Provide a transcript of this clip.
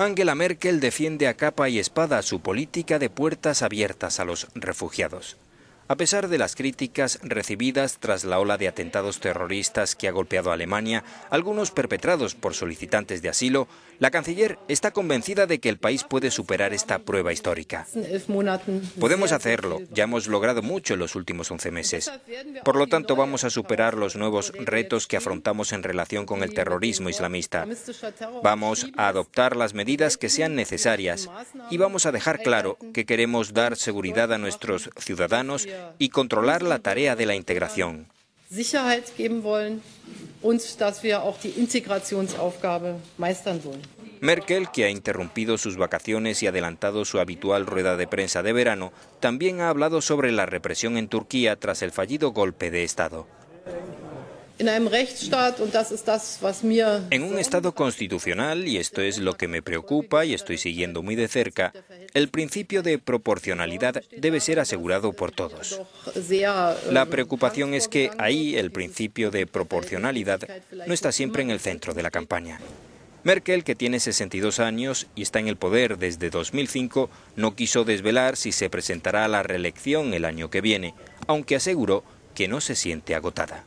Angela Merkel defiende a capa y espada su política de puertas abiertas a los refugiados. A pesar de las críticas recibidas tras la ola de atentados terroristas que ha golpeado a Alemania, algunos perpetrados por solicitantes de asilo, la canciller está convencida de que el país puede superar esta prueba histórica. Podemos hacerlo, ya hemos logrado mucho en los últimos 11 meses. Por lo tanto, vamos a superar los nuevos retos que afrontamos en relación con el terrorismo islamista. Vamos a adoptar las medidas que sean necesarias y vamos a dejar claro que queremos dar seguridad a nuestros ciudadanos y controlar la tarea de la integración. Merkel, que ha interrumpido sus vacaciones y adelantado su habitual rueda de prensa de verano, también ha hablado sobre la represión en Turquía tras el fallido golpe de Estado. En un Estado constitucional, y esto es lo que me preocupa y estoy siguiendo muy de cerca, el principio de proporcionalidad debe ser asegurado por todos. Ähm, la preocupación es que ahí el principio de proporcionalidad no está siempre en el centro de la campaña. Merkel, que tiene 62 años y está en el poder desde 2005, no quiso desvelar si se presentará a la reelección el año que viene, aunque aseguró que no se siente agotada.